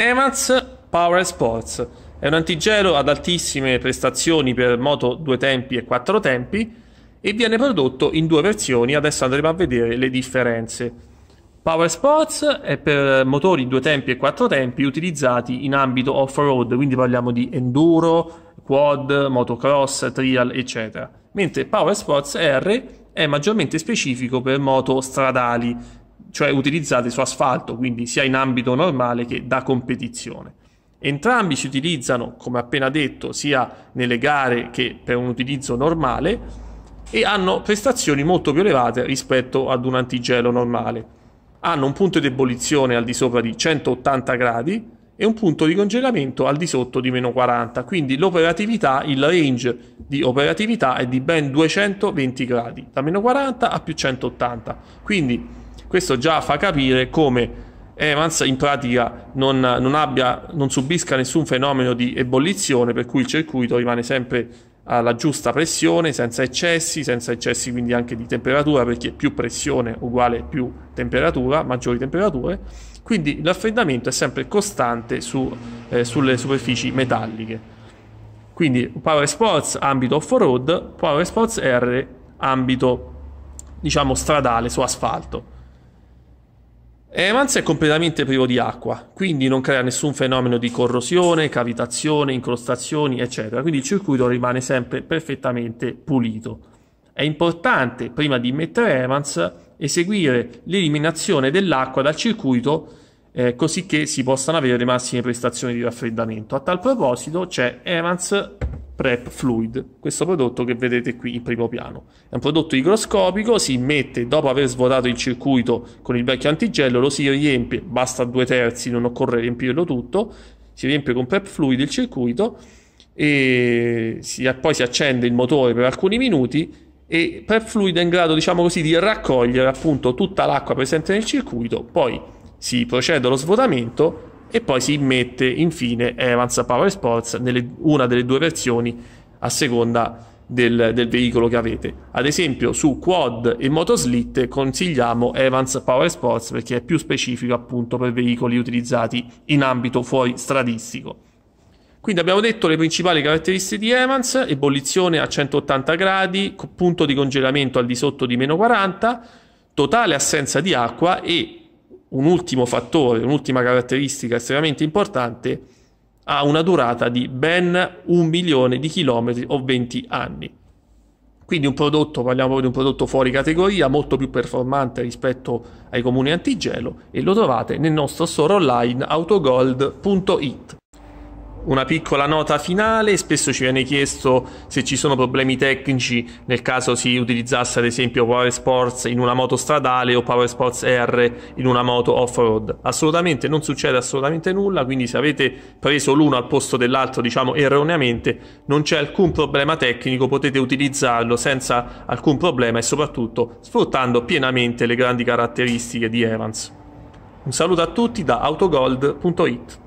EMATS Power Sports. È un antigelo ad altissime prestazioni per moto due tempi e quattro tempi e viene prodotto in due versioni, adesso andremo a vedere le differenze. Power Sports è per motori due tempi e quattro tempi utilizzati in ambito off-road, quindi parliamo di enduro, quad, motocross, trial, eccetera. Mentre Power Sports R è maggiormente specifico per moto stradali, cioè utilizzate su asfalto, quindi sia in ambito normale che da competizione. Entrambi si utilizzano, come appena detto, sia nelle gare che per un utilizzo normale e hanno prestazioni molto più elevate rispetto ad un antigelo normale. Hanno un punto di ebollizione al di sopra di 180 gradi e un punto di congelamento al di sotto di meno 40, quindi l'operatività, il range di operatività è di ben 220 gradi, da meno 40 a più 180. Quindi questo già fa capire come Evans in pratica non, non, abbia, non subisca nessun fenomeno di ebollizione, per cui il circuito rimane sempre alla giusta pressione, senza eccessi, senza eccessi quindi anche di temperatura, perché più pressione uguale più temperatura, maggiori temperature, quindi l'affreddamento è sempre costante su, eh, sulle superfici metalliche. Quindi Power Sports ambito off-road, Power Sports R ambito diciamo stradale su asfalto. Evans è completamente privo di acqua, quindi non crea nessun fenomeno di corrosione, cavitazione, incrostazioni, eccetera. Quindi il circuito rimane sempre perfettamente pulito. È importante, prima di mettere Evans, eseguire l'eliminazione dell'acqua dal circuito eh, così che si possano avere le massime prestazioni di raffreddamento. A tal proposito c'è Evans Prep Fluid, questo prodotto che vedete qui in primo piano. È un prodotto igroscopico, si mette dopo aver svuotato il circuito con il vecchio antigello, lo si riempie, basta due terzi, non occorre riempirlo tutto, si riempie con Prep Fluid il circuito e si, poi si accende il motore per alcuni minuti e Prep Fluid è in grado, diciamo così, di raccogliere appunto tutta l'acqua presente nel circuito, poi si procede allo svuotamento e poi si immette infine Evans Power Sports nelle, una delle due versioni a seconda del, del, veicolo che avete. Ad esempio su quad e motoslitte consigliamo Evans Power Sports perché è più specifico appunto per veicoli utilizzati in ambito fuori stradistico. Quindi abbiamo detto le principali caratteristiche di Evans, ebollizione a 180 gradi, punto di congelamento al di sotto di meno 40, totale assenza di acqua e un ultimo fattore, un'ultima caratteristica estremamente importante, ha una durata di ben un milione di chilometri o 20 anni. Quindi un prodotto, parliamo di un prodotto fuori categoria, molto più performante rispetto ai comuni antigelo e lo trovate nel nostro store online autogold.it una piccola nota finale, spesso ci viene chiesto se ci sono problemi tecnici nel caso si utilizzasse ad esempio Power Sports in una moto stradale o Power Sports R in una moto off-road. Assolutamente non succede assolutamente nulla, quindi se avete preso l'uno al posto dell'altro, diciamo erroneamente, non c'è alcun problema tecnico, potete utilizzarlo senza alcun problema e soprattutto sfruttando pienamente le grandi caratteristiche di Evans. Un saluto a tutti da autogold.it.